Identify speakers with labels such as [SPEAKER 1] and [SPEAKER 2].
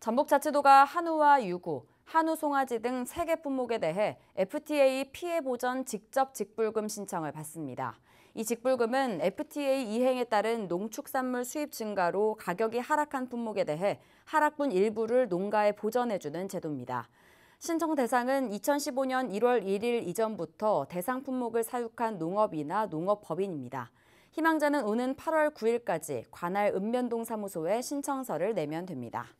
[SPEAKER 1] 전북자치도가 한우와 유구, 한우 송아지 등 3개 품목에 대해 FTA 피해 보전 직접 직불금 신청을 받습니다. 이 직불금은 FTA 이행에 따른 농축산물 수입 증가로 가격이 하락한 품목에 대해 하락분 일부를 농가에 보전해주는 제도입니다. 신청 대상은 2015년 1월 1일 이전부터 대상 품목을 사육한 농업이나 농업법인입니다. 희망자는 오는 8월 9일까지 관할 읍면동 사무소에 신청서를 내면 됩니다.